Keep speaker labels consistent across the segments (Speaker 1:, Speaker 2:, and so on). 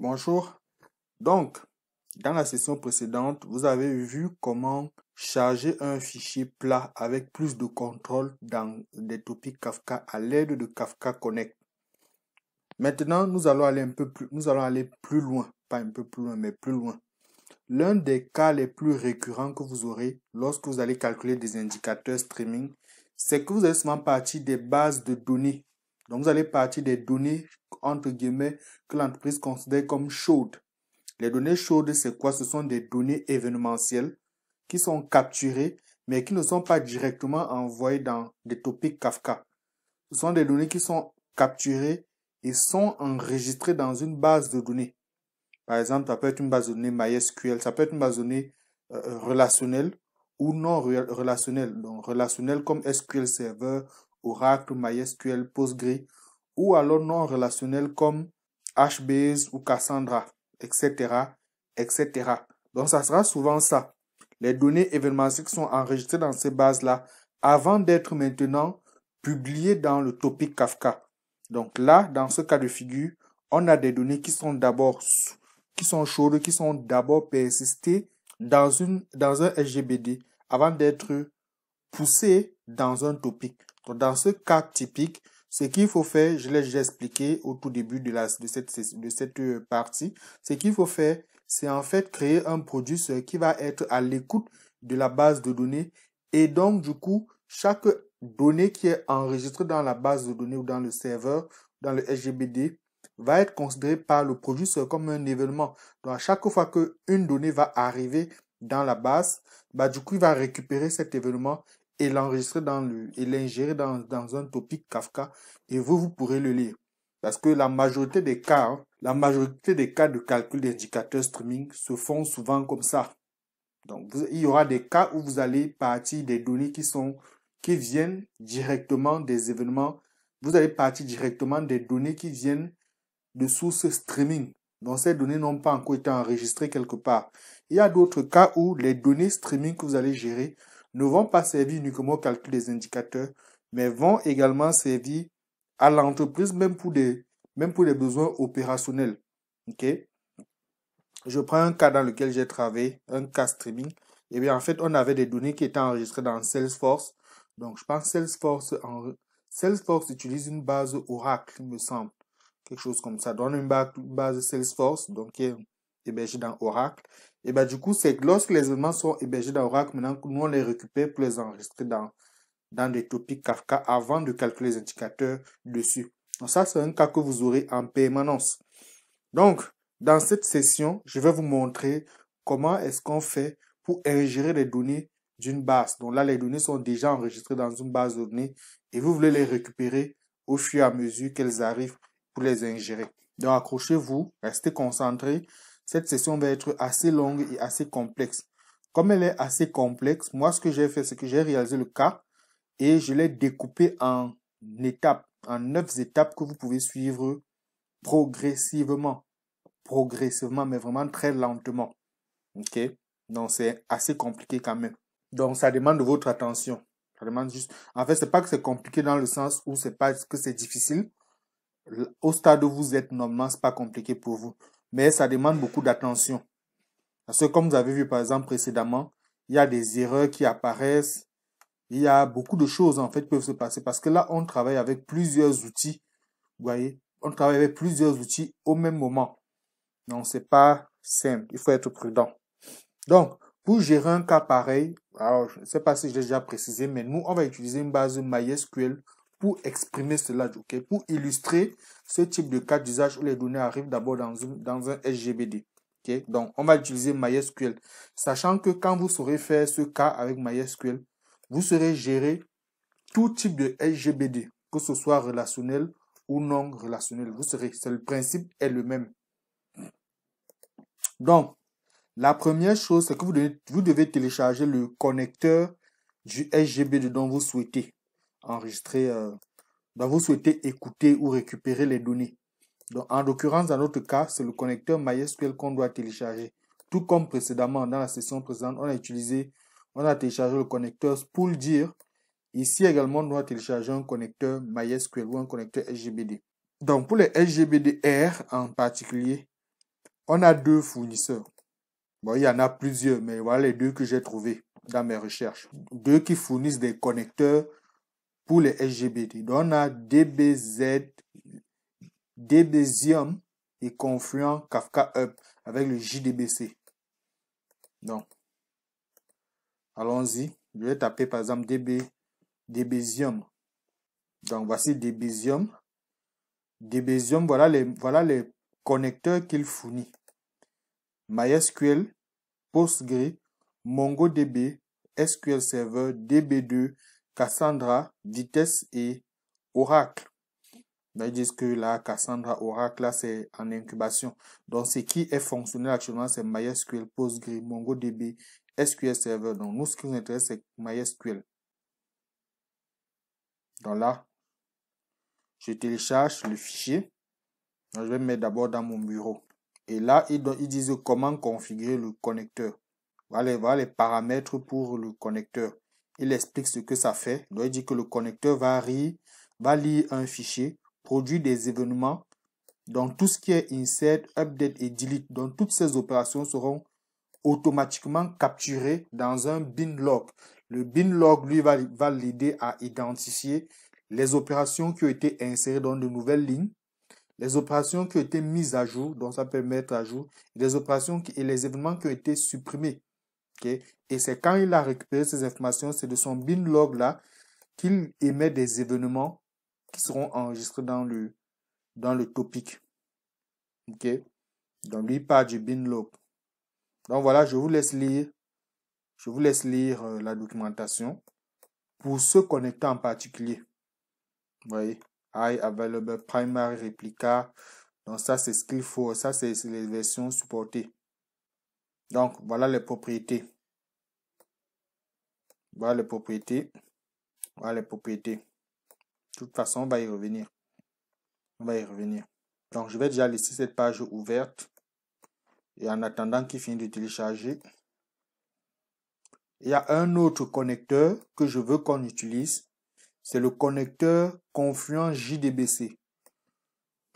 Speaker 1: Bonjour. Donc, dans la session précédente, vous avez vu comment charger un fichier plat avec plus de contrôle dans des topics Kafka à l'aide de Kafka Connect. Maintenant, nous allons aller un peu plus, nous allons aller plus loin, pas un peu plus loin, mais plus loin. L'un des cas les plus récurrents que vous aurez lorsque vous allez calculer des indicateurs streaming, c'est que vous allez souvent partir des bases de données. Donc, vous allez partir des données entre guillemets, que l'entreprise considère comme chaude Les données chaudes, c'est quoi Ce sont des données événementielles qui sont capturées, mais qui ne sont pas directement envoyées dans des topics Kafka. Ce sont des données qui sont capturées et sont enregistrées dans une base de données. Par exemple, ça peut être une base de données MySQL, ça peut être une base de données euh, relationnelle ou non relationnelle. Donc, relationnelle comme SQL Server, Oracle, MySQL, Postgre ou alors non relationnel comme HBase ou Cassandra, etc., etc. Donc ça sera souvent ça. Les données événementielles sont enregistrées dans ces bases-là avant d'être maintenant publiées dans le topic Kafka. Donc là, dans ce cas de figure, on a des données qui sont d'abord qui sont chaudes, qui sont d'abord persistées dans une dans un SGBD avant d'être poussées dans un topic. Donc dans ce cas typique, ce qu'il faut faire, je l'ai déjà expliqué au tout début de, cette, euh, partie, ce qu'il faut faire, c'est en fait créer un produit qui va être à l'écoute de la base de données. Et donc, du coup, chaque donnée qui est enregistrée dans la base de données ou dans le serveur, dans le SGBD, va être considérée par le produit comme un événement. Donc, à chaque fois qu'une donnée va arriver dans la base, bah, du coup, il va récupérer cet événement et l'enregistrer dans le, et l'ingérer dans, dans un topic Kafka et vous, vous pourrez le lire. Parce que la majorité des cas, hein, la majorité des cas de calcul d'indicateurs streaming se font souvent comme ça. Donc, il y aura des cas où vous allez partir des données qui sont, qui viennent directement des événements. Vous allez partir directement des données qui viennent de sources streaming. Donc, ces données n'ont pas encore été enregistrées quelque part. Il y a d'autres cas où les données streaming que vous allez gérer ne vont pas servir uniquement au calcul des indicateurs, mais vont également servir à l'entreprise même pour des, même pour des besoins opérationnels. OK Je prends un cas dans lequel j'ai travaillé, un cas streaming. eh bien, en fait, on avait des données qui étaient enregistrées dans Salesforce. Donc, je pense Salesforce, en... Salesforce utilise une base Oracle, il me semble. Quelque chose comme ça. Donne une base, Salesforce, donc qui est hébergée dans Oracle. Et bien, bah, du coup, c'est que lorsque les événements sont hébergés dans Oracle, maintenant, nous, on les récupère pour les enregistrer dans, dans des topics Kafka avant de calculer les indicateurs dessus. Donc, ça, c'est un cas que vous aurez en permanence. Donc, dans cette session, je vais vous montrer comment est-ce qu'on fait pour ingérer les données d'une base. Donc là, les données sont déjà enregistrées dans une base de et vous voulez les récupérer au fur et à mesure qu'elles arrivent pour les ingérer. Donc accrochez-vous, restez concentrés. Cette session va être assez longue et assez complexe. Comme elle est assez complexe, moi, ce que j'ai fait, c'est que j'ai réalisé le cas et je l'ai découpé en étapes, en neuf étapes que vous pouvez suivre progressivement. Progressivement, mais vraiment très lentement. OK? Donc, c'est assez compliqué quand même. Donc, ça demande votre attention. Ça demande juste. En fait, c'est pas que c'est compliqué dans le sens où c'est pas que c'est difficile. Au stade où vous êtes, normalement, c'est pas compliqué pour vous mais ça demande beaucoup d'attention. Parce que comme vous avez vu par exemple précédemment, il y a des erreurs qui apparaissent, il y a beaucoup de choses en fait qui peuvent se passer parce que là on travaille avec plusieurs outils, vous voyez, on travaille avec plusieurs outils au même moment. Donc c'est pas simple, il faut être prudent. Donc pour gérer un cas pareil, alors je ne sais pas si je l'ai déjà précisé, mais nous on va utiliser une base MySQL pour exprimer cela, ok pour illustrer ce type de cas d'usage où les données arrivent d'abord dans, dans, un SGBD. ok Donc, on va utiliser MySQL, sachant que quand vous saurez faire ce cas avec MySQL, vous saurez gérer tout type de SGBD, que ce soit relationnel ou non relationnel. Vous serez, c'est le principe est le même. Donc, la première chose, c'est que vous devez, vous devez télécharger le connecteur du SGBD dont vous souhaitez enregistrer, euh, dont bah, vous souhaitez écouter ou récupérer les données. Donc, en l'occurrence, dans notre cas, c'est le connecteur MySQL qu'on doit télécharger. Tout comme précédemment, dans la session présente on a utilisé, on a téléchargé le connecteur pour le Dire. Ici également, on doit télécharger un connecteur MySQL ou un connecteur SGBD. Donc, pour les SGBDR en particulier, on a deux fournisseurs. Bon, il y en a plusieurs, mais voilà les deux que j'ai trouvés dans mes recherches. Deux qui fournissent des connecteurs pour les LGBT. Donc, on a DBZ, DBZium et Confluent Kafka Up avec le JDBC. Donc, allons-y. Je vais taper par exemple DB, DBZium. Donc, voici DBZium. DBZium, voilà les, voilà les connecteurs qu'il fournit. MySQL, PostgreSQL, MongoDB, SQL Server, DB2, Cassandra, vitesse et Oracle. Ils disent que là, Cassandra, Oracle, là, c'est en incubation. Donc, ce qui est fonctionnel actuellement, c'est MySQL, PostgreSQL, MongoDB, SQL Server. Donc, nous, ce qui nous intéresse, c'est MySQL. Donc là, je télécharge le fichier. je vais me mettre d'abord dans mon bureau. Et là, ils, disent comment configurer le connecteur. Voilà, voilà les paramètres pour le connecteur. Il explique ce que ça fait. Il dit que le connecteur va, va lire un fichier, produit des événements. Donc tout ce qui est insert, update et delete, donc toutes ces opérations seront automatiquement capturées dans un bin log. Le bin log, lui, va, l'aider à identifier les opérations qui ont été insérées dans de nouvelles lignes, les opérations qui ont été mises à jour, donc ça peut mettre à jour, les opérations et les événements qui ont été supprimés. Et c'est quand il a récupéré ces informations, c'est de son bin log là qu'il émet des événements qui seront enregistrés dans le, dans le topic. Donc lui part du bin log. Donc voilà, je vous laisse lire je vous laisse lire euh, la documentation pour se connecter en particulier. Vous voyez, I available primary replica. Donc ça, c'est ce qu'il faut. Ça, c'est les versions supportées. Donc, voilà les propriétés. Voilà les propriétés. Voilà les propriétés. De toute façon, on va y revenir. On va y revenir. Donc, je vais déjà laisser cette page ouverte. Et en attendant qu'il finisse de télécharger, il y a un autre connecteur que je veux qu'on utilise. C'est le connecteur Confluent JDBC.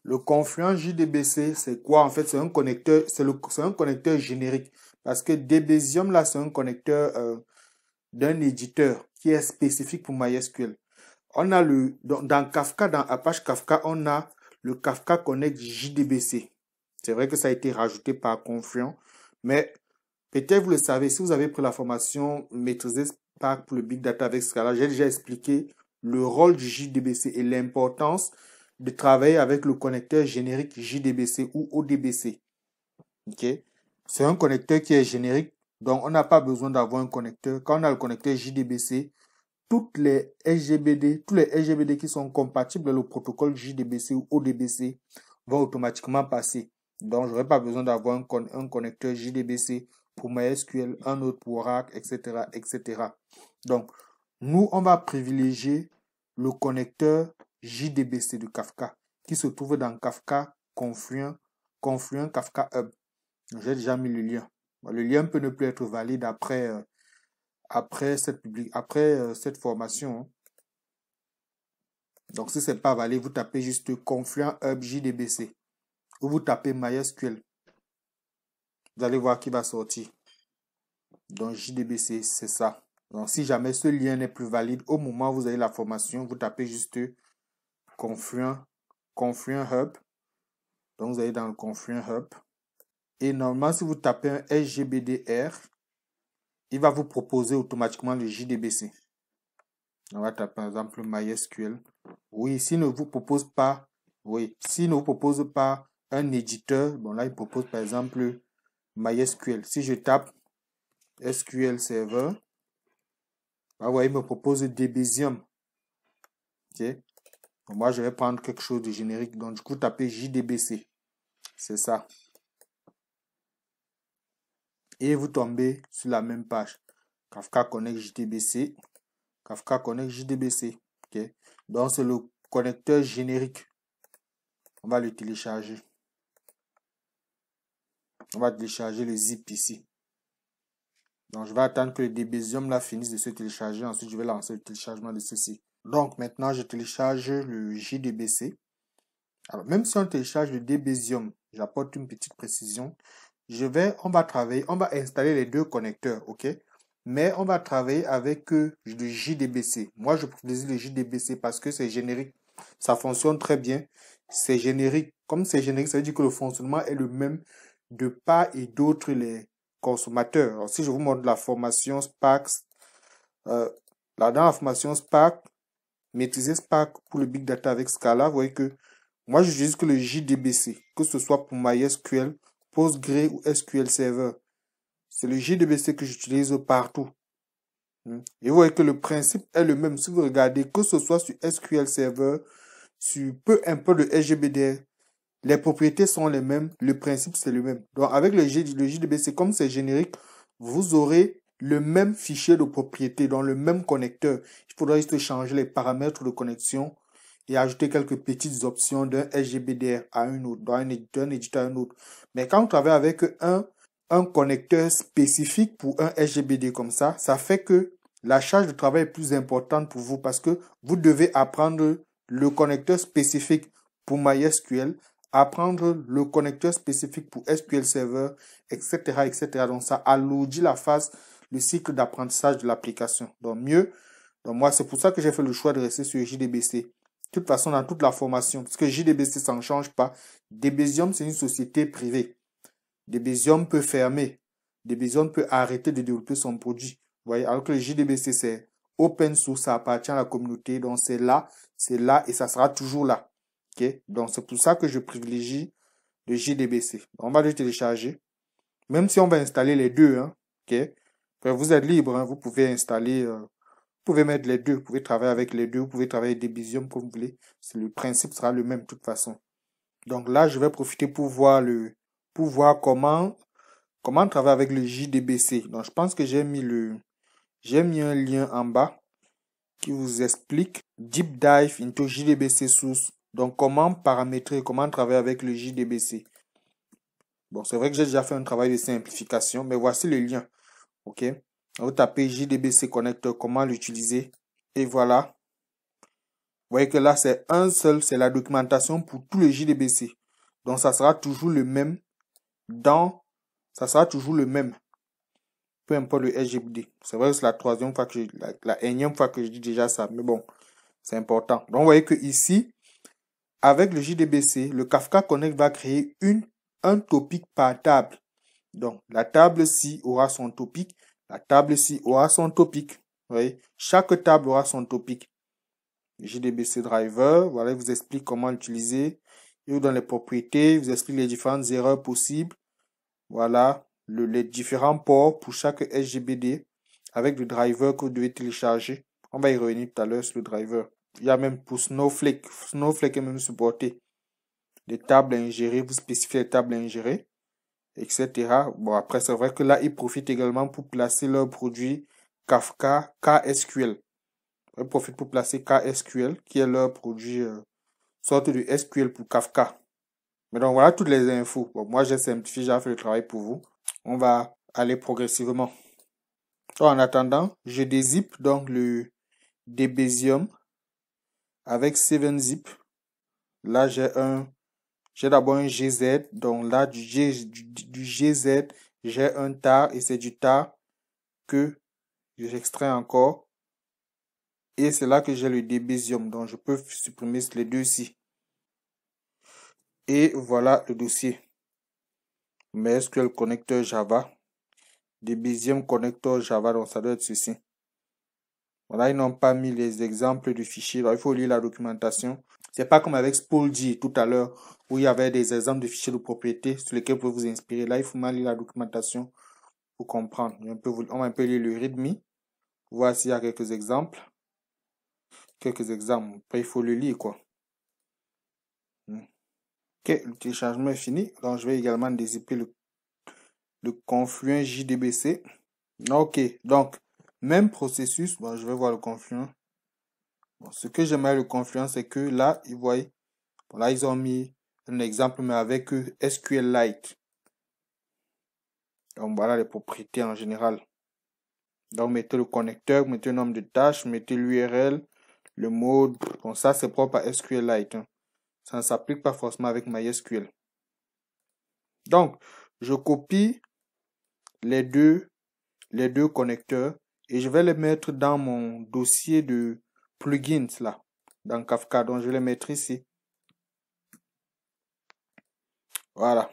Speaker 1: Le Confluent JDBC, c'est quoi En fait, c'est un connecteur, c'est un connecteur générique. Parce que Debesium, là, c'est un connecteur euh, d'un éditeur qui est spécifique pour MySQL. On a le, dans, Kafka, dans Apache Kafka, on a le Kafka Connect JDBC. C'est vrai que ça a été rajouté par Confiant, mais peut-être vous le savez, si vous avez pris la formation maîtrisée par le Big Data avec Scala, j'ai déjà expliqué le rôle du JDBC et l'importance de travailler avec le connecteur générique JDBC ou ODBC. C'est un connecteur qui est générique donc, on n'a pas besoin d'avoir un connecteur. Quand on a le connecteur JDBC, toutes les SGBD, tous les SGBD qui sont compatibles avec le protocole JDBC ou ODBC vont automatiquement passer. Donc, n'aurai pas besoin d'avoir un, connecteur JDBC pour MySQL, un autre pour Oracle, etc., etc. Donc, nous, on va privilégier le connecteur JDBC de Kafka qui se trouve dans Kafka Confluent, Confluent Kafka Hub. J'ai déjà mis le lien. Le lien peut ne plus être valide après, euh, après, cette, après euh, cette formation. Hein. Donc, si ce n'est pas valide, vous tapez juste Confluent Hub JDBC ou vous tapez MySQL. Vous allez voir qui va sortir. Donc, JDBC, c'est ça. Donc, si jamais ce lien n'est plus valide, au moment où vous avez la formation, vous tapez juste Confluent, Confluent Hub. Donc, vous allez dans le Confluent Hub. Et normalement, si vous tapez un SGBDR, il va vous proposer automatiquement le JDBC. On va taper par exemple MySQL. Oui, s'il ne vous propose pas, oui, s'il ne propose pas un éditeur, bon là il propose par exemple MySQL. Si je tape SQL Server, ah voyez il me propose Debezium. Ok. moi je vais prendre quelque chose de générique. Donc du coup tapez JDBC. C'est ça et vous tombez sur la même page. Kafka Connect JDBC. Kafka Connect JDBC. Donc, c'est le connecteur générique. On va le télécharger. On va télécharger le zip ici. Donc, je vais attendre que le DBzium là finisse de se télécharger. Ensuite, je vais lancer le téléchargement de ceci. Donc, maintenant, je télécharge le JDBC. Alors, même si on télécharge le DBzium, j'apporte une petite précision je vais, on va travailler, on va installer les deux connecteurs, ok Mais on va travailler avec euh, le JDBC. Moi, je préfère le JDBC parce que c'est générique. Ça fonctionne très bien. C'est générique. Comme c'est générique, ça veut dire que le fonctionnement est le même de pas et d'autres les consommateurs. Alors, si je vous montre la formation Spark, euh, là dans la formation Spark, maîtriser Spark pour le Big Data avec Scala, vous voyez que moi, je j'utilise que le JDBC, que ce soit pour MySQL, PostgreSQL ou SQL Server. C'est le JDBC que j'utilise partout. Hmm. Et vous voyez que le principe est le même si vous regardez, que ce soit sur SQL Server, sur peu importe le SGBD, les propriétés sont les mêmes, le principe c'est le même. Donc avec le, le JDBC, comme c'est générique, vous aurez le même fichier de propriété dans le même connecteur. Il faudra juste changer les paramètres de connexion et ajouter quelques petites options d'un SGBDR à un autre, d'un éditeur à un autre. Mais quand on travaille avec un, un connecteur spécifique pour un SGBD comme ça, ça fait que la charge de travail est plus importante pour vous parce que vous devez apprendre le connecteur spécifique pour MySQL, apprendre le connecteur spécifique pour SQL Server, etc., etc. Donc, ça alourdit la phase, le cycle d'apprentissage de l'application. Donc, mieux. Donc, moi, c'est pour ça que j'ai fait le choix de rester sur JDBC. De toute façon, dans toute la formation, parce que JDBC, ça change pas. Debesium, c'est une société privée. Debesium peut fermer. Debesium peut arrêter de développer son produit. Vous voyez, alors que le JDBC, c'est open source, ça appartient à la communauté, donc c'est là, c'est là et ça sera toujours là. Donc, c'est pour ça que je privilégie le JDBC. On va le télécharger. Même si on va installer les deux, hein, vous êtes libre, hein, vous pouvez installer... Euh, pouvez mettre les deux, vous pouvez travailler avec les deux, vous pouvez travailler des bisiums comme vous voulez. Le principe sera le même de toute façon. Donc là, je vais profiter pour voir le, pour voir comment, comment travailler avec le JDBC. Donc je pense que j'ai mis le, j'ai mis un lien en bas qui vous explique Deep Dive into JDBC Source. Donc comment paramétrer, comment travailler avec le JDBC. Bon, c'est vrai que j'ai déjà fait un travail de simplification, mais voici le lien. OK vous tapez JDBC Connector, comment l'utiliser. Et voilà. Vous voyez que là, c'est un seul, c'est la documentation pour tous les JDBC. Donc, ça sera toujours le même dans, ça sera toujours le même. Peu importe le SGBD. C'est vrai que c'est la troisième fois que je, la, la énième fois que je dis déjà ça, mais bon, c'est important. Donc, vous voyez que ici, avec le JDBC, le Kafka Connect va créer une, un topic par table. Donc, la table ci aura son topic la table ici aura son topic. oui chaque table aura son topic. JDBC Driver, voilà, il vous explique comment l'utiliser. Et dans les propriétés, il vous explique les différentes erreurs possibles. Voilà, les différents ports pour chaque SGBD avec le driver que vous devez télécharger. On va y revenir tout à l'heure sur le driver. Il y a même pour Snowflake. Snowflake est même supporté. Les tables à ingérer, vous spécifiez les tables à ingérer etc. Bon, après, c'est vrai que là, ils profitent également pour placer leur produit Kafka KSQL. Ils profitent pour placer KSQL, qui est leur produit, euh, sorte de SQL pour Kafka. Mais donc, voilà toutes les infos. Bon, moi, j'ai simplifié, j'ai fait le travail pour vous. On va aller progressivement. en attendant, j'ai des zips donc le débésium avec 7-zip. Là, j'ai un j'ai d'abord un GZ, donc là, du, G, du, GZ, j'ai un tar et c'est du tar que j'extrais encore. Et c'est là que j'ai le débésium, donc je peux supprimer les deux ici. Et voilà le dossier. Mais est-ce que le connecteur Java. Débésium connecteur Java, donc ça doit être ceci. Voilà, ils n'ont pas mis les exemples du fichier. il faut lire la documentation. C'est pas comme avec Spolji tout à l'heure, où il y avait des exemples de fichiers de propriété sur lesquels vous pouvez vous inspirer. Là, il faut mal lire la documentation pour comprendre. On, peut, on va un peu lire le README. Voici, il y a quelques exemples. Quelques exemples. Après, il faut le lire, quoi. Hmm. Ok, le téléchargement est fini. Donc, je vais également dézipper le, le confluent JDBC. Ok, donc, même processus, bon, je vais voir le confluent. Bon, ce que j'aimerais le confluent, c'est que là, ils voyez, bon, là, ils ont mis un exemple, mais avec SQLite. Donc voilà les propriétés en général. Donc mettez le connecteur, mettez le nombre de tâches, mettez l'URL, le mode. Bon, ça c'est propre à SQLite. Hein. Ça ne s'applique pas forcément avec MySQL. Donc, je copie les deux, les deux connecteurs et je vais le mettre dans mon dossier de plugins là, dans Kafka. Donc, je vais le mettre ici. Voilà.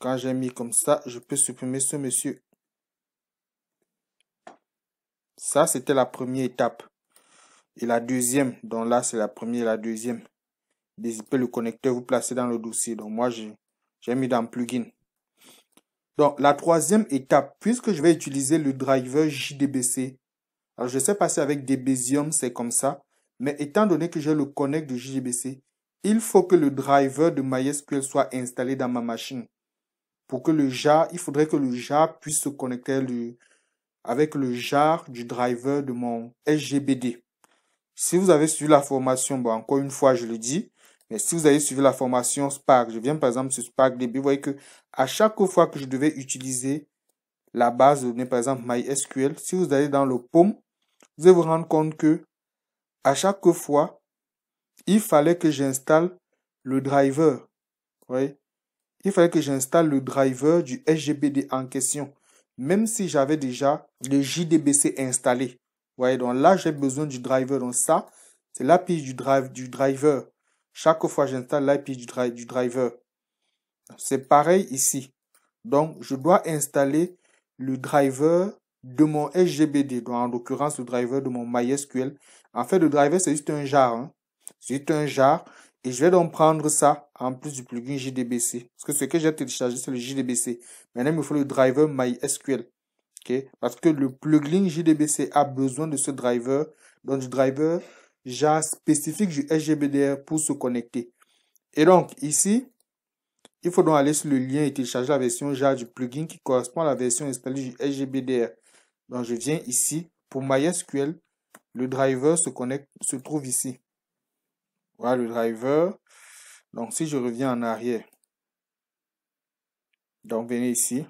Speaker 1: quand j'ai mis comme ça, je peux supprimer ce monsieur. Ça, c'était la première étape. Et la deuxième, donc là, c'est la première et la deuxième. Désippez le connecteur, vous placez dans le dossier. Donc, moi, j'ai mis dans plugin. Donc, la troisième étape, puisque je vais utiliser le driver JDBC, alors je sais pas si avec Debezium c'est comme ça, mais étant donné que je le connecte de JDBC, il faut que le driver de MySQL soit installé dans ma machine. Pour que le jar, il faudrait que le jar puisse se connecter avec le jar du driver de mon SGBD. Si vous avez suivi la formation, bon, encore une fois, je le dis, si vous avez suivi la formation Spark, je viens par exemple sur Spark DB, vous voyez que à chaque fois que je devais utiliser la base par exemple MySQL, si vous allez dans le POM, vous allez vous rendre compte que à chaque fois, il fallait que j'installe le driver. Vous voyez Il fallait que j'installe le driver du SGBD en question, même si j'avais déjà le JDBC installé. Vous voyez, donc là, j'ai besoin du driver. Donc ça, c'est l'API du, drive, du driver. Chaque fois, j'installe l'IP du, driver. C'est pareil ici. Donc, je dois installer le driver de mon SGBD, donc en l'occurrence le driver de mon MySQL. En fait, le driver, c'est juste un jar. Hein. C'est juste un jar. Et je vais donc prendre ça en plus du plugin JDBC. Parce que ce que j'ai téléchargé, c'est le JDBC. Maintenant, il me faut le driver MySQL. ok Parce que le plugin JDBC a besoin de ce driver. Donc, du driver JAR spécifique du SGBDR pour se connecter. Et donc, ici, il faut donc aller sur le lien et télécharger la version Java du plugin qui correspond à la version installée du SGBDR. Donc, je viens ici. Pour MySQL, le driver se connecte, se trouve ici. Voilà le driver. Donc, si je reviens en arrière, donc venez ici.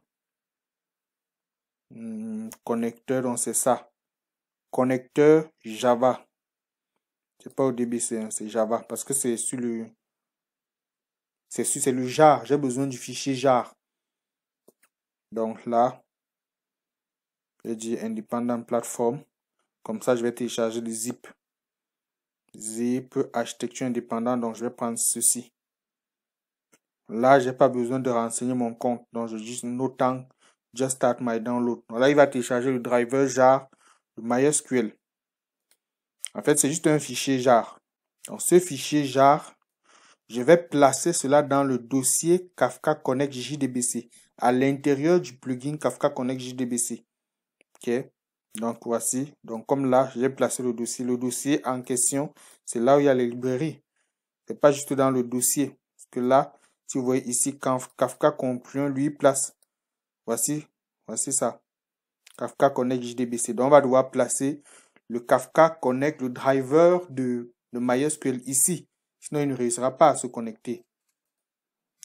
Speaker 1: Hmm, connecteur, donc c'est ça. Connecteur Java. C'est pas au début, hein, c'est Java. Parce que c'est sur le... C'est sur le jar. J'ai besoin du fichier jar. Donc là, je dis independent platform. Comme ça, je vais télécharger le zip. Zip architecture indépendant Donc, je vais prendre ceci. Là, j'ai pas besoin de renseigner mon compte. Donc, je dis no temps. Just start my download. là, il va télécharger le driver jar, de MySQL. En fait, c'est juste un fichier jar. Donc, ce fichier jar, je vais placer cela dans le dossier Kafka Connect JDBC à l'intérieur du plugin Kafka Connect JDBC. OK Donc, voici. Donc, comme là, j'ai placé le dossier. Le dossier en question, c'est là où il y a les librairies. C'est pas juste dans le dossier. Parce que là, si vous voyez ici, Kafka Connect, lui, place. Voici. Voici ça. Kafka Connect JDBC. Donc, on va devoir placer le Kafka connecte le driver de, de MySQL ici. Sinon, il ne réussira pas à se connecter.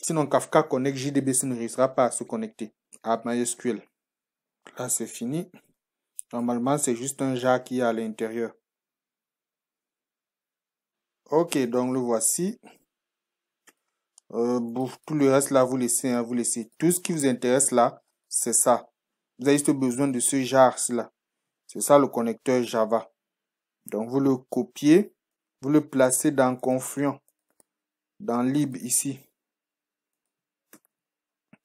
Speaker 1: Sinon, Kafka connecte JDBC ne réussira pas à se connecter à MySQL. Là, c'est fini. Normalement, c'est juste un jar qui est à l'intérieur. Ok, donc le voici. Euh, tout le reste là, vous laissez, hein, vous laissez. Tout ce qui vous intéresse là, c'est ça. Vous avez juste besoin de ce jar là. C'est ça le connecteur Java. Donc vous le copiez, vous le placez dans Confluent, dans Lib ici.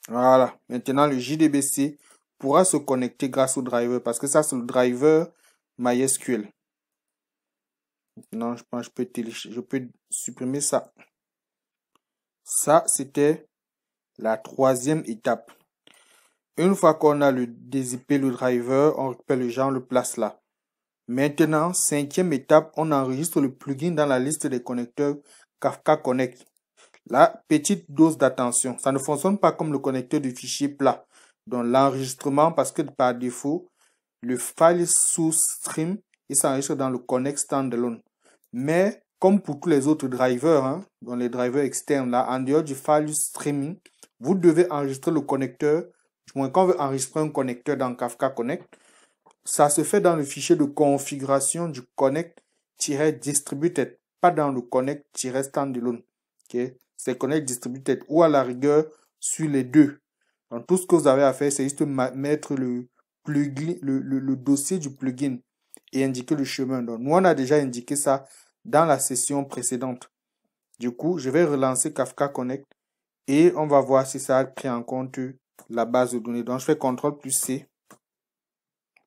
Speaker 1: Voilà. Maintenant, le JDBC pourra se connecter grâce au driver parce que ça, c'est le driver MySQL. Maintenant, je pense que je peux, je peux supprimer ça. Ça, c'était la troisième étape. Une fois qu'on a le, dézippé le driver, on récupère le genre, le place là. Maintenant, cinquième étape, on enregistre le plugin dans la liste des connecteurs Kafka Connect. Là, petite dose d'attention. Ça ne fonctionne pas comme le connecteur du fichier plat. Dans l'enregistrement, parce que par défaut, le file sous stream, il s'enregistre dans le Connect Standalone. Mais, comme pour tous les autres drivers, hein, dans les drivers externes, là, en dehors du file streaming, vous devez enregistrer le connecteur quand on veut enregistrer un connecteur dans Kafka Connect, ça se fait dans le fichier de configuration du connect-distributed, pas dans le connect-standalone. Okay? C'est connect distributed ou à la rigueur sur les deux. Donc tout ce que vous avez à faire, c'est juste mettre le, plugin, le, dossier du plugin et indiquer le chemin. Donc nous, on a déjà indiqué ça dans la session précédente. Du coup, je vais relancer Kafka Connect et on va voir si ça a pris en compte la base de données. Donc, je fais CTRL plus C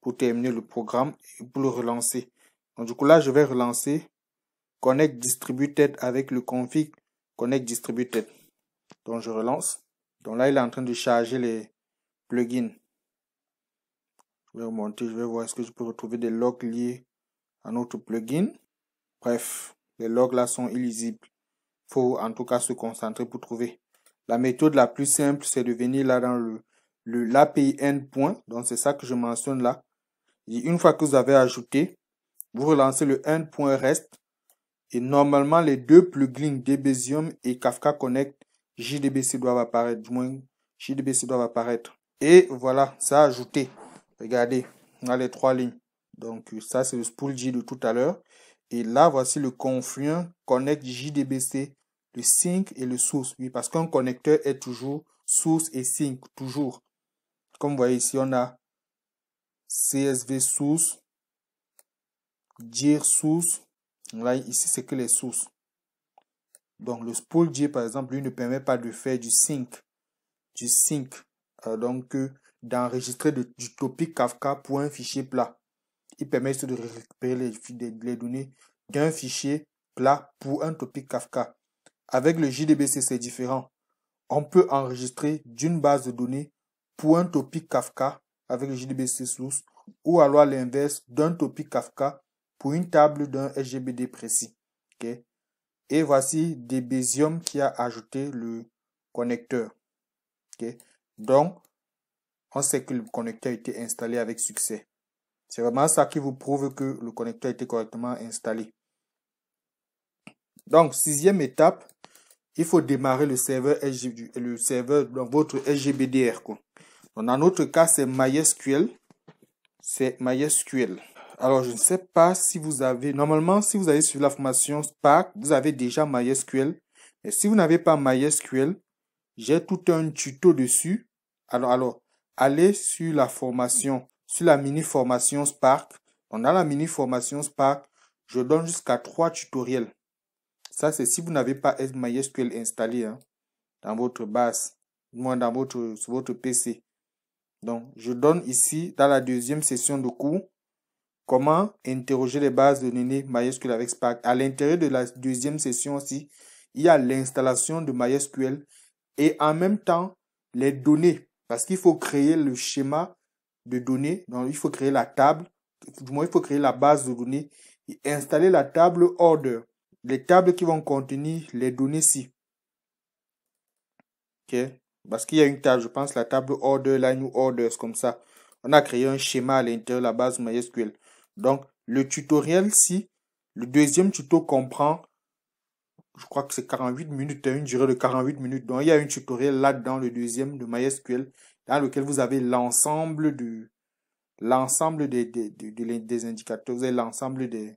Speaker 1: pour terminer le programme et pour le relancer. Donc, du coup, là, je vais relancer Connect Distributed avec le config Connect Distributed. Donc, je relance. Donc, là, il est en train de charger les plugins. Je vais remonter, je vais voir est-ce que je peux retrouver des logs liés à notre plugin. Bref, les logs là sont illisibles. Faut en tout cas se concentrer pour trouver. La méthode la plus simple, c'est de venir là dans le, le l'API endpoint. Donc, c'est ça que je mentionne là. Et une fois que vous avez ajouté, vous relancez le endpoint REST. Et normalement, les deux plugins Debezium et Kafka Connect JDBC doivent apparaître. Du moins, JDBC doivent apparaître. Et voilà, ça a ajouté. Regardez, on a les trois lignes. Donc, ça, c'est le spool J de tout à l'heure. Et là, voici le Confluent Connect JDBC le sync et le source. Oui, parce qu'un connecteur est toujours source et sync, toujours. Comme vous voyez ici, on a CSV source, dire source. Là, ici, c'est que les sources. Donc, le spool dir par exemple, lui ne permet pas de faire du sync. Du sync. Euh, donc, d'enregistrer du topic Kafka pour un fichier plat. Il permet de récupérer les, les données d'un fichier plat pour un topic Kafka. Avec le JDBC, c'est différent. On peut enregistrer d'une base de données pour un topic Kafka avec le JDBC source ou alors l'inverse d'un topic Kafka pour une table d'un SGBD précis. Et voici Debezium qui a ajouté le connecteur. Donc, on sait que le connecteur a été installé avec succès. C'est vraiment ça qui vous prouve que le connecteur a été correctement installé. Donc, sixième étape, il faut démarrer le serveur, le serveur dans votre SGBDR. dans notre cas, c'est MySQL. C'est MySQL. Alors, je ne sais pas si vous avez... Normalement, si vous allez sur la formation Spark, vous avez déjà MySQL. Mais si vous n'avez pas MySQL, j'ai tout un tuto dessus. Alors, alors, allez sur la formation, sur la mini-formation Spark. On a la mini-formation Spark. Je donne jusqu'à trois tutoriels. Ça, c'est si vous n'avez pas MySQL installé hein, dans votre base, moins dans votre, votre PC. Donc, je donne ici, dans la deuxième session de cours, comment interroger les bases de données MySQL avec Spark. À l'intérieur de la deuxième session aussi, il y a l'installation de MySQL et en même temps, les données. Parce qu'il faut créer le schéma de données. Donc, il faut créer la table. Du moins, il faut créer la base de données et installer la table order les tables qui vont contenir les données ci. OK Parce qu'il y a une table, je pense, la table order line ou orders, comme ça. On a créé un schéma à l'intérieur la base MySQL. Donc, le tutoriel ci, le deuxième tuto comprend, je crois que c'est 48 minutes, hein, une durée de 48 minutes. Donc, il y a un tutoriel là-dedans, le deuxième de MySQL, dans lequel vous avez l'ensemble du l'ensemble des, des, des, des, indicateurs, vous avez l'ensemble des,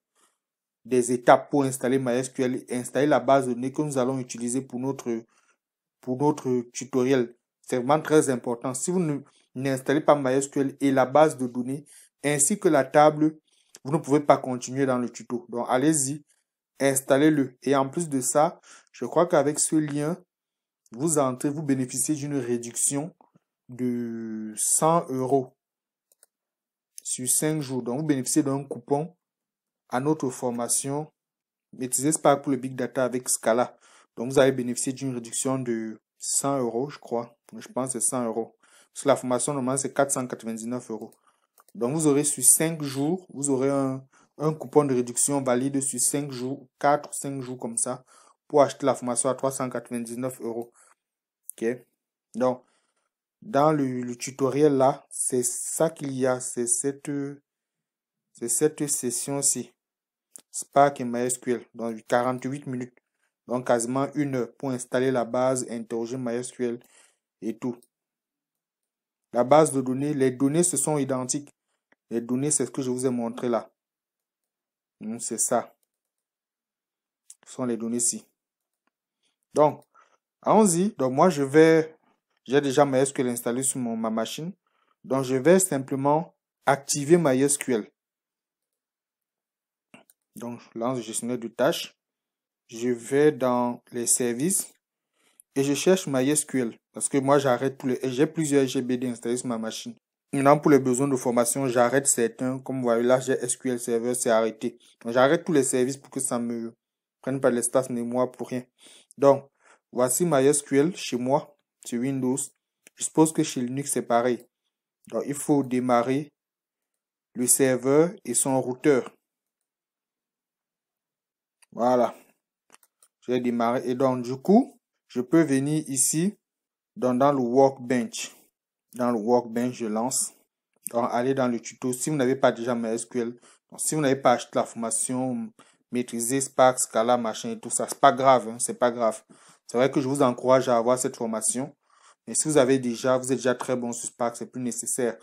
Speaker 1: des étapes pour installer MySQL et installer la base de données que nous allons utiliser pour notre, pour notre tutoriel. C'est vraiment très important. Si vous n'installez pas MySQL et la base de données, ainsi que la table, vous ne pouvez pas continuer dans le tuto. Donc, allez-y, installez-le. Et en plus de ça, je crois qu'avec ce lien, vous entrez, vous bénéficiez d'une réduction de 100 euros sur 5 jours. Donc, vous bénéficiez d'un coupon à notre formation Maîtriser Spark pour le Big Data avec Scala. Donc, vous allez bénéficier d'une réduction de 100 euros, je crois. Je pense que c'est 100 euros. Parce que la formation, normalement, c'est 499 euros. Donc, vous aurez sur 5 jours, vous aurez un, un coupon de réduction valide sur 5 jours, 4 5 jours comme ça, pour acheter la formation à 399 euros. OK Donc, dans le, le tutoriel là, c'est ça qu'il y a, c'est cette, cette session-ci. Spark et MySQL dans 48 minutes. Donc quasiment une heure pour installer la base, interroger MySQL et tout. La base de données, les données se sont identiques. Les données, c'est ce que je vous ai montré là. Hmm, c'est ça. Ce sont les données ici. Donc, allons-y. Donc moi, je vais... J'ai déjà MySQL installé sur ma machine. Donc, je vais simplement activer MySQL. Donc, je lance gestionnaire de tâches. Je vais dans les services et je cherche MySQL parce que moi, j'arrête tous les, j'ai plusieurs GBD installés hein, sur ma machine. Maintenant, pour les besoins de formation, j'arrête certains. Comme vous voyez là, j'ai SQL Server, c'est arrêté. Donc, j'arrête tous les services pour que ça me prenne pas l'espace moi pour rien. Donc, voici MySQL chez moi, sur Windows. Je suppose que chez Linux, c'est pareil. Donc, il faut démarrer le serveur et son routeur. Voilà. j'ai démarré Et donc, du coup, je peux venir ici, dans, dans le workbench. Dans le workbench, je lance. Donc, allez dans le tuto. Si vous n'avez pas déjà MySQL, donc, si vous n'avez pas acheté la formation, maîtriser Spark, Scala, machin et tout ça, c'est pas grave, hein, c'est pas grave. C'est vrai que je vous encourage à avoir cette formation. Mais si vous avez déjà, vous êtes déjà très bon sur Spark, c'est plus nécessaire.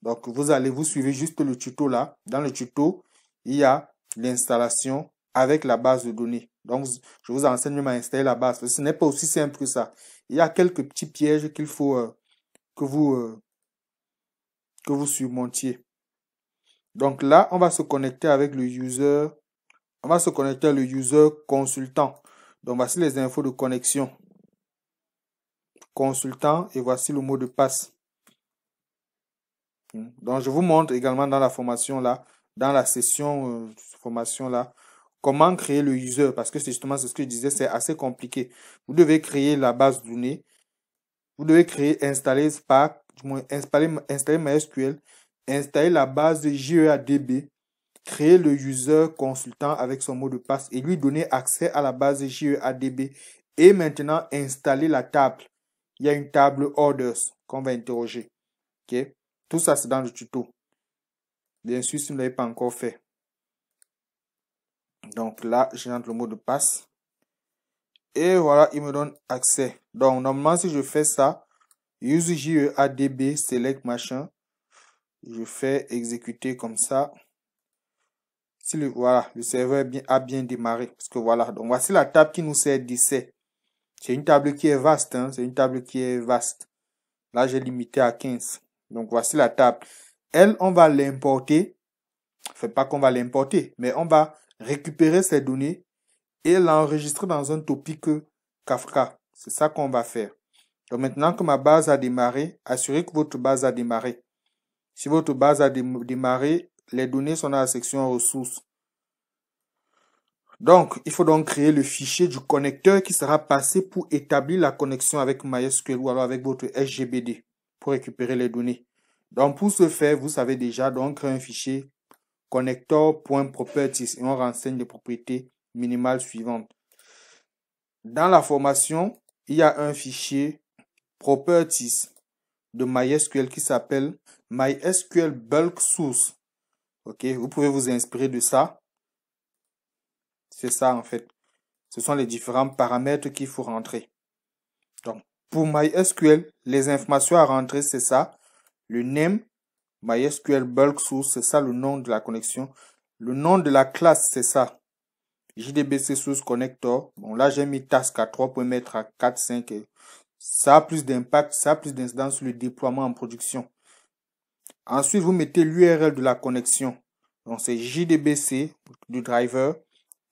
Speaker 1: Donc, vous allez, vous suivez juste le tuto là. Dans le tuto, il y a l'installation avec la base de données. Donc, je vous enseigne à installer la base. Ce n'est pas aussi simple que ça. Il y a quelques petits pièges qu'il faut euh, que vous euh, que vous surmontiez. Donc là, on va se connecter avec le user. On va se connecter le user consultant. Donc voici les infos de connexion. Consultant et voici le mot de passe. Donc je vous montre également dans la formation là, dans la session de euh, formation là, Comment créer le user Parce que c'est justement, ce que je disais, c'est assez compliqué. Vous devez créer la base de données. Vous devez créer, installer Spark, installer, installer MySQL, installer la base de JEADB, créer le user consultant avec son mot de passe et lui donner accès à la base JEADB. Et maintenant, installer la table. Il y a une table orders qu'on va interroger. ok Tout ça, c'est dans le tuto. Bien sûr, si vous ne l'avez pas encore fait. Donc là, j'entre le mot de passe. Et voilà, il me donne accès. Donc normalement, si je fais ça, use e adb select machin, je fais exécuter comme ça. Si le, voilà, le serveur a bien démarré. Parce que voilà, donc voici la table qui nous sert d'essai. C'est une table qui est vaste, hein. c'est une table qui est vaste. Là, j'ai limité à 15. Donc voici la table. Elle, on va l'importer. Fait pas qu'on va l'importer, mais on va récupérer ces données et l'enregistrer dans un topic Kafka. C'est ça qu'on va faire. Donc maintenant que ma base a démarré, assurez que votre base a démarré. Si votre base a démarré, les données sont dans la section ressources. Donc, il faut donc créer le fichier du connecteur qui sera passé pour établir la connexion avec MySQL ou alors avec votre SGBD pour récupérer les données. Donc, pour ce faire, vous savez déjà donc créer un fichier connector.properties et on renseigne les propriétés minimales suivantes. Dans la formation, il y a un fichier properties de MySQL qui s'appelle MySQL Bulk Source. Ok, vous pouvez vous inspirer de ça. C'est ça en fait. Ce sont les différents paramètres qu'il faut rentrer. Donc, pour MySQL, les informations à rentrer, c'est ça. Le name, MySQL Bulk Source, c'est ça le nom de la connexion. Le nom de la classe, c'est ça. JDBC Source Connector. Bon, là, j'ai mis task à 3 pour mettre à 4, 5. ça a plus d'impact, ça a plus d'incidence sur le déploiement en production. Ensuite, vous mettez l'URL de la connexion. Donc, c'est JDBC du driver,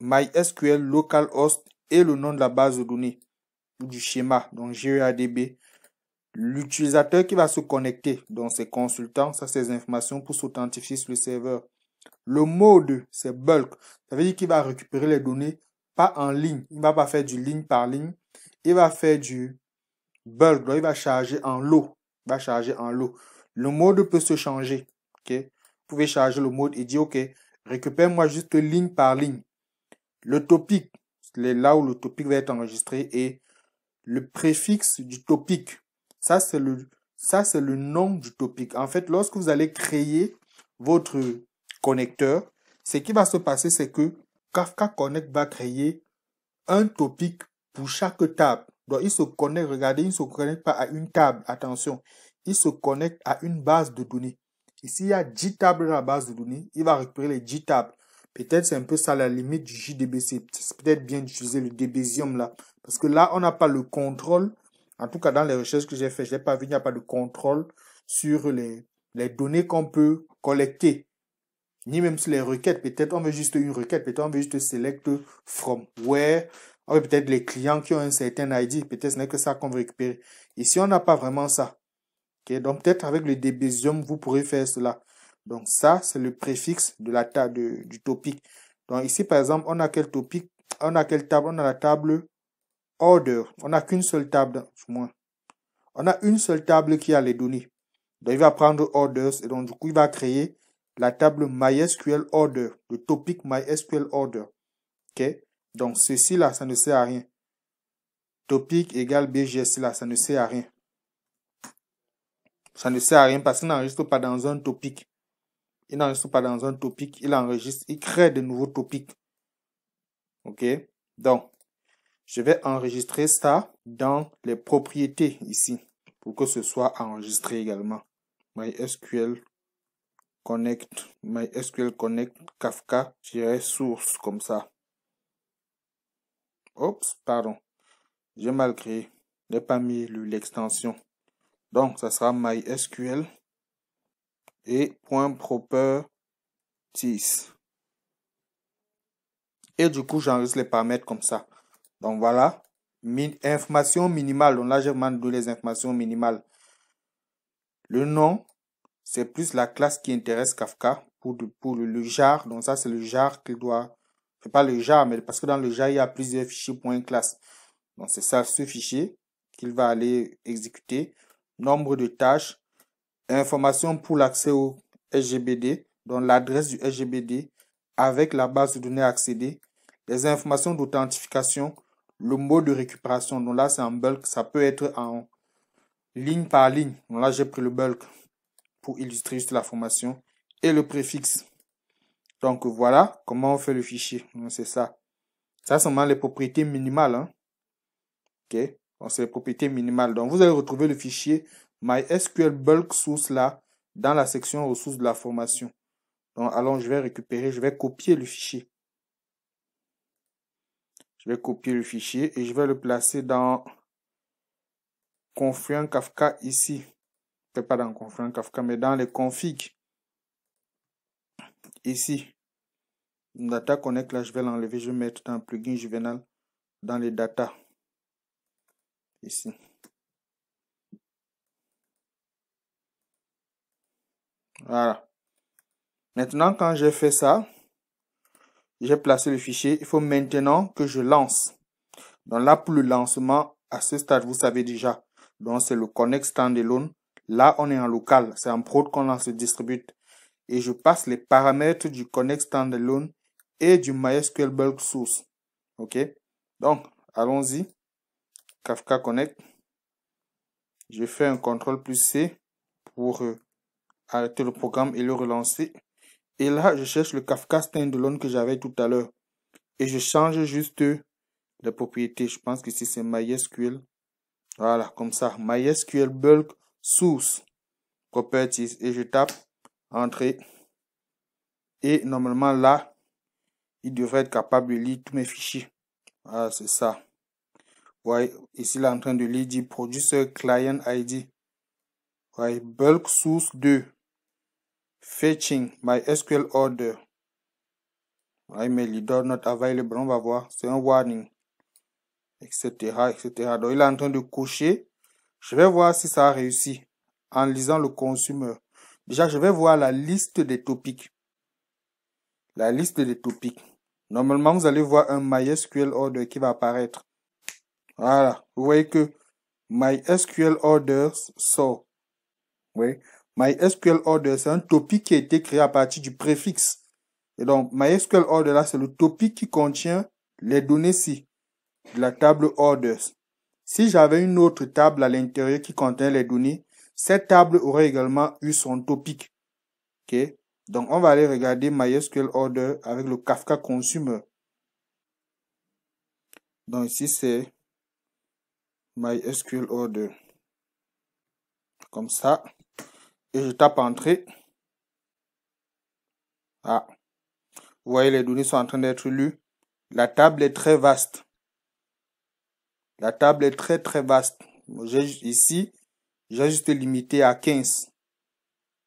Speaker 1: MySQL localhost et le nom de la base de données ou du schéma, donc GEADB. L'utilisateur qui va se connecter, donc ses consultants, ça c'est informations pour s'authentifier sur le serveur. Le mode, c'est bulk. Ça veut dire qu'il va récupérer les données pas en ligne. Il ne va pas faire du ligne par ligne. Il va faire du bulk. Donc il va charger en lot. Il va charger en lot. Le mode peut se changer. Vous pouvez charger le mode et dire, OK, récupère-moi juste ligne par ligne. Le topic, c'est là où le topic va être enregistré et le préfixe du topic. Ça, c'est le, ça, c'est le nom du topic. En fait, lorsque vous allez créer votre connecteur, ce qui va se passer, c'est que Kafka Connect va créer un topic pour chaque table. Donc, il se connecte, regardez, il ne se connecte pas à une table. Attention, il se connecte à une base de données. Et s'il y a 10 tables dans la base de données. Il va récupérer les 10 tables. Peut-être c'est un peu ça la limite du JDBC. C'est peut-être bien d'utiliser le débésium là. Parce que là, on n'a pas le contrôle en tout cas, dans les recherches que j'ai faites, je n'ai pas vu, il n'y a pas de contrôle sur les, les données qu'on peut collecter. Ni même sur les requêtes. Peut-être on veut juste une requête. Peut-être on veut juste select from where. On peut-être les clients qui ont un certain ID. Peut-être ce n'est que ça qu'on veut récupérer. Ici, on n'a pas vraiment ça. Donc, peut-être avec le Debezium, vous pourrez faire cela. Donc, ça, c'est le préfixe de la table, du topic. Donc, ici, par exemple, on a quel topic? On a quelle table? On a la table order. On n'a qu'une seule table, du moins. On a une seule table qui a les données. Donc, il va prendre orders et donc, du coup, il va créer la table MySQL order, le topic MySQL order. OK? Donc, ceci là, ça ne sert à rien. Topic égale BGS là, ça ne sert à rien. Ça ne sert à rien parce qu'il n'enregistre pas dans un topic. Il n'enregistre pas dans un topic, il enregistre, il crée de nouveaux topics. OK? Donc, je vais enregistrer ça dans les propriétés ici pour que ce soit enregistré également. MySQL Connect, MySQL Connect Kafka, source comme ça. Oups, pardon. J'ai mal créé. n'ai pas mis l'extension. Donc, ça sera MySQL et point properties. Et du coup, j'enregistre les paramètres comme ça. Donc voilà, information minimale. Donc là, je les informations minimales. Le nom, c'est plus la classe qui intéresse Kafka pour, pour le, jar. Donc ça, c'est le jar qu'il doit... C'est pas le jar, mais parce que dans le jar, il y a plusieurs fichiers pour une classe. Donc c'est ça, ce fichier qu'il va aller exécuter. Nombre de tâches. Information pour l'accès au SGBD. Donc l'adresse du SGBD avec la base de données accédée. Les informations d'authentification le mot de récupération. Donc là, c'est en bulk. Ça peut être en ligne par ligne. Donc là, j'ai pris le bulk pour illustrer juste la formation et le préfixe. Donc voilà comment on fait le fichier. C'est ça. Ça, c'est les propriétés minimales. Hein. OK Donc c'est les propriétés minimales. Donc vous allez retrouver le fichier MySQL bulk source là dans la section ressources de la formation. Donc allons, je vais récupérer, je vais copier le fichier. Je vais copier le fichier et je vais le placer dans Confluent Kafka ici. Pas dans Confluent Kafka, mais dans les configs. Ici. Data Connect, là, je vais l'enlever. Je vais mettre dans Plugin juvenile dans les data. Ici. Voilà. Maintenant, quand j'ai fait ça, j'ai placé le fichier. Il faut maintenant que je lance. Donc là, pour le lancement, à ce stade, vous savez déjà. Donc c'est le Connect Standalone. Là, on est en local. C'est en prod qu'on lance le distribute. Et je passe les paramètres du Connect Standalone et du MySQL Bulk Source. OK Donc, allons-y. Kafka Connect. Je fais un CTRL plus C pour euh, arrêter le programme et le relancer. Et là, je cherche le Kafka standalone que j'avais tout à l'heure. Et je change juste la propriété. Je pense que c'est MySQL. Voilà, comme ça. MySQL bulk source properties. Et je tape entrée. Et normalement, là, il devrait être capable de lire tous mes fichiers. Voilà, ah, c'est ça. Ouais, ici, il est en train de lire dit producer client ID. Ouais, bulk source 2 fetching MySQL order. Oui, mais leader not available, on va voir, c'est un warning, etc., etc. Donc, il est en train de cocher. Je vais voir si ça a réussi en lisant le consumer. Déjà, je vais voir la liste des topics. La liste des topics. Normalement, vous allez voir un MySQL order qui va apparaître. Voilà. Vous voyez que MySQL order sort. Oui. MySQL order, c'est un topic qui a été créé à partir du préfixe. Et donc, MySQL order, là, c'est le topic qui contient les données-ci de la table orders. Si j'avais une autre table à l'intérieur qui contient les données, cette table aurait également eu son topic. OK? Donc, on va aller regarder MySQL order avec le Kafka consumer. Donc, ici, c'est MySQL order. Comme ça et je tape entrée. Ah. Vous voyez, les données sont en train d'être lues. La table est très vaste. La table est très très vaste. Ici, j'ai juste limité à 15.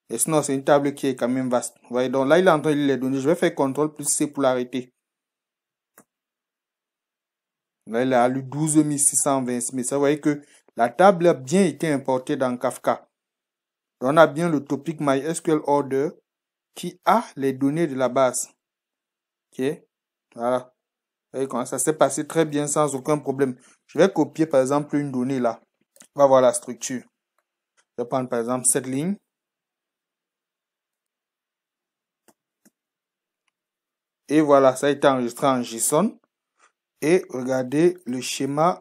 Speaker 1: Et sinon, c'est une table qui est quand même vaste. Vous voyez, donc là, il est en train de lire les données. Je vais faire CTRL plus C pour l'arrêter. Là, il a lu 12 Mais ça, vous voyez que la table a bien été importée dans Kafka on a bien le topic MySQL Order qui a les données de la base. Ok Voilà. comment ça s'est passé très bien sans aucun problème. Je vais copier par exemple une donnée là. On va voir la structure. Je vais prendre par exemple cette ligne. Et voilà, ça a été enregistré en JSON. Et regardez le schéma.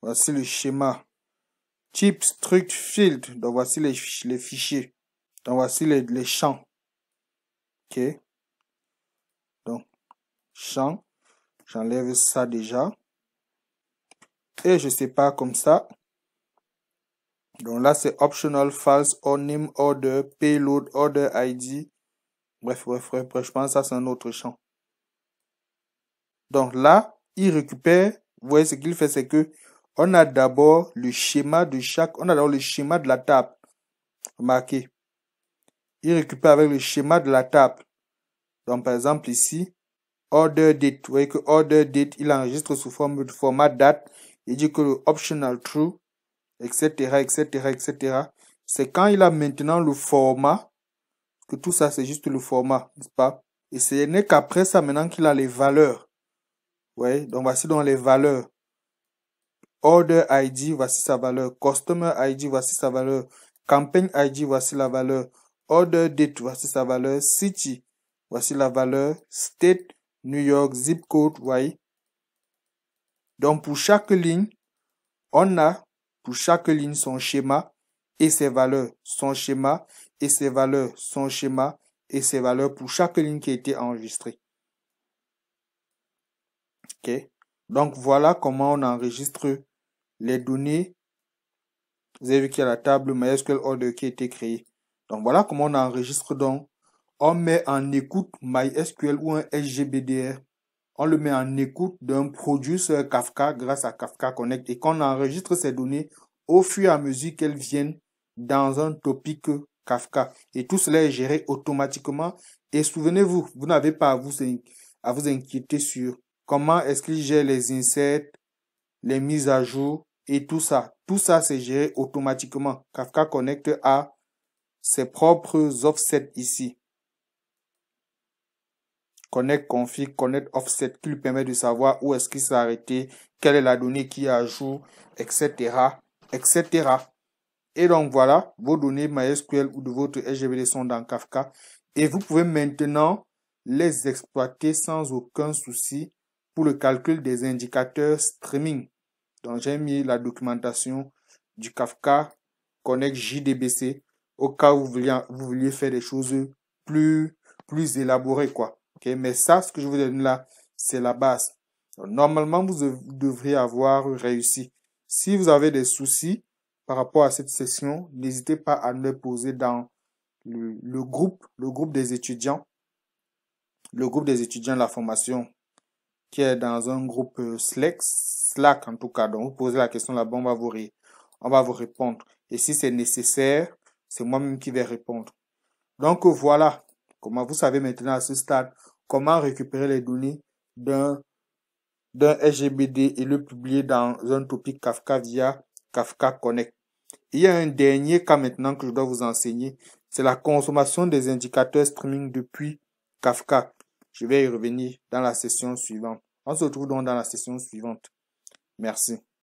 Speaker 1: Voici le schéma. Chip struct field. Donc voici les, les fichiers. Donc voici les, les, champs. Ok. Donc, champ. J'enlève ça déjà. Et je sais pas comme ça. Donc là, c'est optional, false, or name, order, payload, order ID. Bref, bref, bref, bref. Je pense que ça, c'est un autre champ. Donc là, il récupère. Vous voyez, ce qu'il fait, c'est que on a d'abord le schéma de chaque, on a d'abord le schéma de la table. Remarquez. Il récupère avec le schéma de la table. Donc, par exemple, ici, order date. Vous voyez que order date, il enregistre sous forme de format date. Il dit que le optional true, etc., etc., etc. C'est quand il a maintenant le format, que tout ça, c'est juste le format, n'est-ce pas? Et ce n'est qu'après ça, maintenant qu'il a les valeurs. Vous voyez? Donc, voici donc les valeurs. Order ID, voici sa valeur. Customer ID, voici sa valeur. Campaign ID, voici la valeur. Order date, voici sa valeur. City, voici la valeur. State, New York, zip code, voyez. Donc pour chaque ligne, on a pour chaque ligne son schéma et ses valeurs. Son schéma et ses valeurs. Son schéma et ses valeurs pour chaque ligne qui a été enregistrée. OK. Donc voilà comment on enregistre les données. Vous avez vu qu'il y a la table MySQL order qui a été créée. Donc voilà comment on enregistre donc. On met en écoute MySQL ou un SGBDR. On le met en écoute d'un produit sur Kafka grâce à Kafka Connect et qu'on enregistre ces données au fur et à mesure qu'elles viennent dans un topic Kafka. Et tout cela est géré automatiquement. Et souvenez-vous, vous, n'avez pas à vous, à vous inquiéter sur comment est-ce qu'il gère les inserts, les mises à jour et tout ça. Tout ça, c'est géré automatiquement. Kafka connecte a ses propres offsets ici. Connect config, connect offset qui lui permet de savoir où est-ce qu'il s'est arrêté, quelle est la donnée qui est à jour, etc., etc. Et donc voilà, vos données MySQL ou de votre SGBD sont dans Kafka et vous pouvez maintenant les exploiter sans aucun souci pour le calcul des indicateurs streaming. Donc, j'ai mis la documentation du Kafka Connect JDBC au cas où vous vouliez, faire des choses plus, plus élaborées, quoi. Mais ça, ce que je vous donne là, c'est la base. normalement, vous devriez avoir réussi. Si vous avez des soucis par rapport à cette session, n'hésitez pas à me poser dans le groupe, le groupe des étudiants, le groupe des étudiants de la formation qui est dans un groupe euh, Slack, Slack en tout cas. Donc, vous posez la question là-bas, on va vous, on va vous répondre. Et si c'est nécessaire, c'est moi-même qui vais répondre. Donc, voilà comment vous savez maintenant à ce stade comment récupérer les données d'un d'un SGBD et le publier dans un topic Kafka via Kafka Connect. Il y a un dernier cas maintenant que je dois vous enseigner, c'est la consommation des indicateurs streaming depuis Kafka. Je vais y revenir dans la session suivante. On se retrouve donc dans la session suivante. Merci.